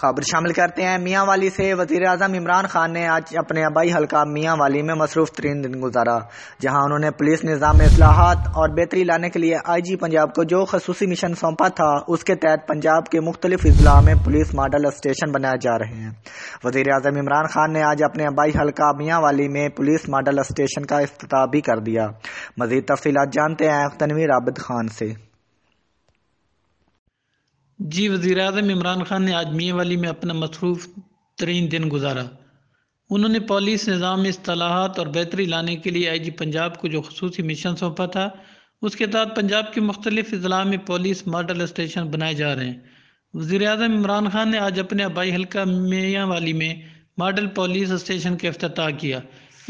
خبر شامل کرتے ہیں میاں والی سے وزیر اعظم عمران خان نے آج اپنے آبائی حلقہ میاں والی میں مصروف ترین دن گزارا جہاں انہوں نے پولیس نظام میں اصلاحات اور بہتری لانے کے لیے آئی جی پنجاب کو جو خصوصی مشن سونپا تھا اس کے تحت پنجاب کے مختلف اضلاع میں پولیس ماڈل اسٹیشن بنائے جا رہے ہیں وزیر اعظم عمران خان نے آج اپنے آبائی حلقہ میاں والی میں پولیس ماڈل اسٹیشن کا افتتاح بھی کر دیا مزید تفصیلات جانتے ہیں تنویر عابد خان سے جی وزیر اعظم عمران خان نے آج میاں والی میں اپنا مصروف ترین دن گزارا انہوں نے پولیس نظام میں اصطلاحات اور بہتری لانے کے لیے آئی جی پنجاب کو جو خصوصی مشن سونپا تھا اس کے تحت پنجاب کے مختلف اضلاع میں پولیس ماڈل اسٹیشن بنائے جا رہے ہیں وزیر اعظم عمران خان نے آج اپنے آبائی حلقہ میاں والی میں ماڈل پولیس اسٹیشن کا افتتاح کیا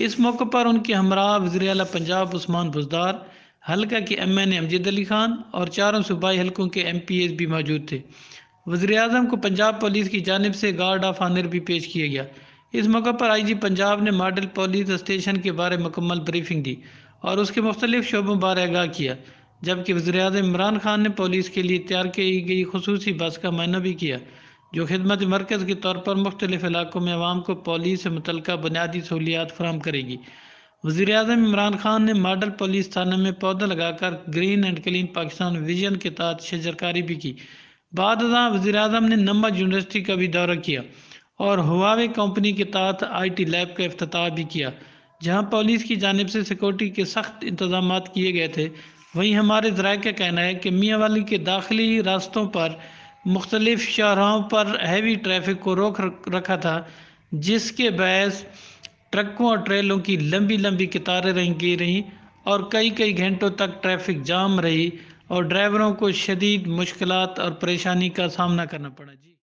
اس موقع پر ان کے ہمراہ وزیر اعلیٰ پنجاب عثمان بزدار حلقہ کے M N A Amjad Ali Khan اور چاروں صوبائی حلقوں کے ایم پی ایز بھی موجود تھے وزیر اعظم کو پنجاب پولیس کی جانب سے گارڈ آف آنر بھی پیش کیا گیا اس موقع پر آئی جی پنجاب نے ماڈل پولیس اسٹیشن کے بارے مکمل بریفنگ دی اور اس کے مختلف شعبوں بار آگاہ کیا جبکہ وزیراعظم وزیر اعظم عمران خان نے پولیس کے لیے تیار کی گئی خصوصی بس کا معائنہ بھی کیا جو خدمت مرکز کے طور پر مختلف علاقوں میں عوام کو پولیس سے متعلقہ بنیادی سہولیات فراہم کرے گی وزیر اعظم عمران خان نے ماڈل پولیس تھانہ میں پودا لگا کر green and clean Pakistan vision کے تحت شجرکاری بھی کی بعد ازاں وزیر اعظم نے نمبر یونیورسٹی کا بھی دورہ کیا اور ہواوے کمپنی کے تحت آئی ٹی لیب کا افتتاح بھی کیا جہاں پولیس کی جانب سے سیکورٹی کے سخت انتظامات کیے گئے تھے وہیں ہمارے ذرائع کا کہنا ہے کہ میاں والی کے داخلی راستوں پر مختلف شہروں پر ہیوی ٹریفک کو روک رکھا تھا جس کے باعث ٹرکوں اور ٹریلوں کی لمبی لمبی قطاریں رہ رہیں اور کئی کئی گھنٹوں تک ٹریفک جام رہی اور ڈرائیوروں کو شدید مشکلات اور پریشانی کا سامنا کرنا پڑا جی